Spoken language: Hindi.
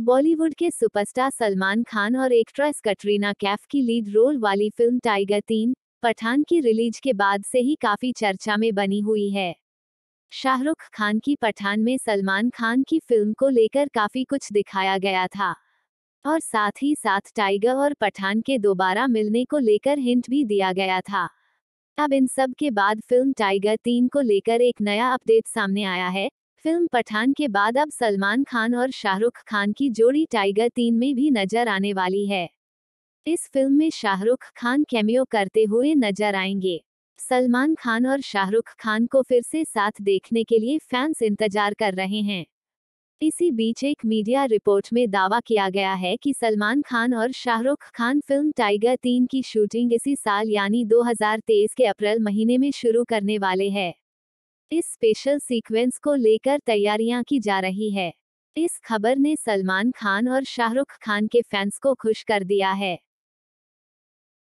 बॉलीवुड के सुपरस्टार सलमान खान और एक्ट्रेस कटरीना कैफ की लीड रोल वाली फिल्म टाइगर तीन पठान की रिलीज के बाद से ही काफी चर्चा में बनी हुई है शाहरुख खान की पठान में सलमान खान की फिल्म को लेकर काफी कुछ दिखाया गया था और साथ ही साथ टाइगर और पठान के दोबारा मिलने को लेकर हिंट भी दिया गया था अब इन सब के बाद फिल्म टाइगर तीन को लेकर एक नया अपडेट सामने आया है फिल्म पठान के बाद अब सलमान खान और शाहरुख खान की जोड़ी टाइगर तीन में भी नजर आने वाली है इस फिल्म में शाहरुख खान कैमियो करते हुए नजर आएंगे सलमान खान और शाहरुख खान को फिर से साथ देखने के लिए फैंस इंतजार कर रहे हैं इसी बीच एक मीडिया रिपोर्ट में दावा किया गया है कि सलमान खान और शाहरुख खान फिल्म टाइगर तीन की शूटिंग इसी साल यानी 2023 के अप्रैल महीने में शुरू करने वाले हैं इस स्पेशल सीक्वेंस को लेकर तैयारियां की जा रही है इस खबर ने सलमान खान और शाहरुख खान के फैंस को खुश कर दिया है